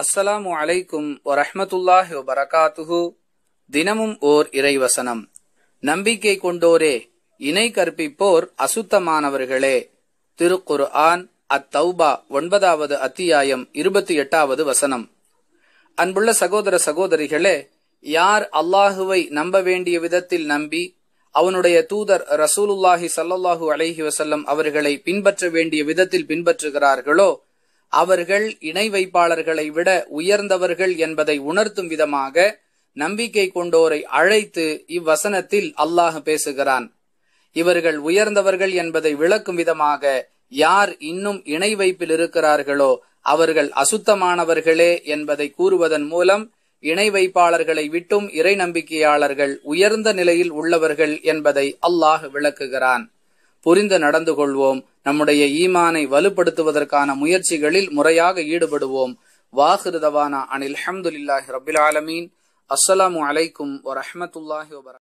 அஸ்ஸலாமு அலைக்கும் வரஹமத்துல்லாஹி வரகாத்துஹு தினமும் ஓர் இறைவசனம் நம்பிக்கை கொண்டோரே இணை கற்பிப்போர் அசுத்தமானவர்களே திருக்குரு ஆன் அத்தௌபா ஒன்பதாவது அத்தியாயம் இருபத்தி எட்டாவது வசனம் அன்புள்ள சகோதர சகோதரிகளே யார் அல்லாஹுவை நம்ப வேண்டிய விதத்தில் நம்பி அவனுடைய தூதர் ரசூலுல்லாஹி சல்லாஹூ அலஹி வசல்லம் அவர்களை பின்பற்ற வேண்டிய விதத்தில் பின்பற்றுகிறார்களோ அவர்கள் இணை வைப்பாளர்களை விட உயர்ந்தவர்கள் என்பதை உணர்த்தும் விதமாக நம்பிக்கை கொண்டோரை அழைத்து இவ்வசனத்தில் அல்லாஹ் பேசுகிறான் இவர்கள் உயர்ந்தவர்கள் என்பதை விளக்கும் விதமாக யார் இன்னும் இணை வைப்பில் இருக்கிறார்களோ அவர்கள் அசுத்தமானவர்களே என்பதை கூறுவதன் மூலம் இணை வைப்பாளர்களை விட்டும் இறை நம்பிக்கையாளர்கள் உயர்ந்த நிலையில் உள்ளவர்கள் என்பதை அல்லாஹ் விளக்குகிறான் புரிந்து நடந்து கொள்வோம் நம்முடைய ஈமானை வலுப்படுத்துவதற்கான முயற்சிகளில் முறையாக ஈடுபடுவோம் வாஹிருதவானா அனில் அஹமதுல்லாஹி ரபில் ஆலமீன் அஸ்ஸலாமு அலைக்கும் அஹமத்துல்லாஹி வர